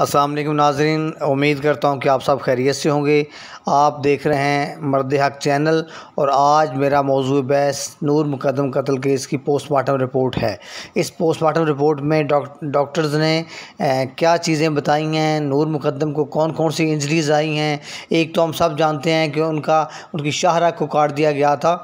असलम नाजरीन उम्मीद करता हूँ कि आप सब खैरियत से होंगे आप देख रहे हैं मर्द हक चैनल और आज मेरा मौजू बहस नूर मुकदम कत्ल केस की पोस्टमार्टम रिपोर्ट है इस पोस्टमार्टम रिपोर्ट में डॉक्टर्स ने ए, क्या चीज़ें बताई हैं नूर मुकदम को कौन कौन सी इंजरीज आई हैं एक तो हम सब जानते हैं कि उनका उनकी शाहरा को काट दिया गया था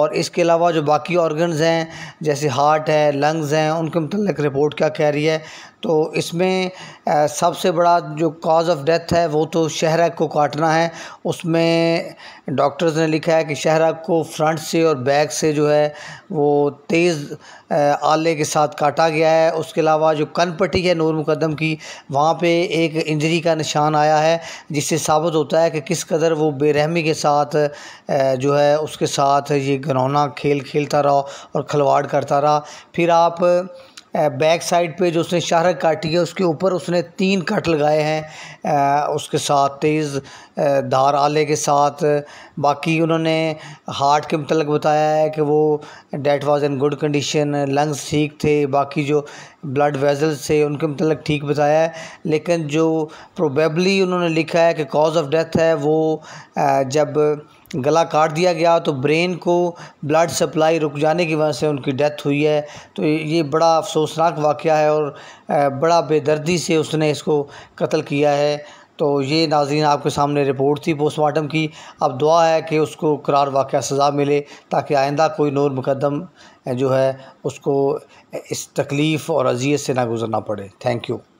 और इसके अलावा जो बाकी ऑर्गन्स हैं जैसे हार्ट है लंग्स हैं उनके मतलब रिपोर्ट क्या कह रही है तो इसमें सब सबसे बड़ा जो काज ऑफ डेथ है वो तो शहरा को काटना है उसमें डॉक्टर्स ने लिखा है कि शहरा को फ्रंट से और बैक से जो है वो तेज़ आले के साथ काटा गया है उसके अलावा जो कनपट्टी है नूर मुकदम की वहाँ पे एक इंजरी का निशान आया है जिससे साबित होता है कि किस कदर वो बेरहमी के साथ जो है उसके साथ ये घनौना खेल खेलता रहा और खलवाड़ करता रहा फिर आप बैक साइड पे जो उसने शाहरख काटी है उसके ऊपर उसने तीन कट लगाए हैं उसके साथ तेज़ धार आले के साथ बाकी उन्होंने हार्ट के मतलब बताया है कि वो that was in good condition lungs ठीक थे बाकी जो ब्लड वेजल्स थे उनके मतलब ठीक बताया है लेकिन जो प्रोबेबली उन्होंने लिखा है कि कॉज ऑफ डेथ है वो जब गला काट दिया गया तो ब्रेन को ब्लड सप्लाई रुक जाने की वजह से उनकी डेथ हुई है तो ये बड़ा अफ़सोसनाक वाक़ है और बड़ा बेदर्दी से उसने इसको कत्ल किया है तो ये नाजीन आपके सामने रिपोर्ट थी पोस्टमार्टम की अब दुआ है कि उसको करार वाक़ सज़ा मिले ताकि आइंदा कोई नोर मुकदम जो है उसको इस तकलीफ़ और अजियत से ना गुज़रना पड़े थैंक यू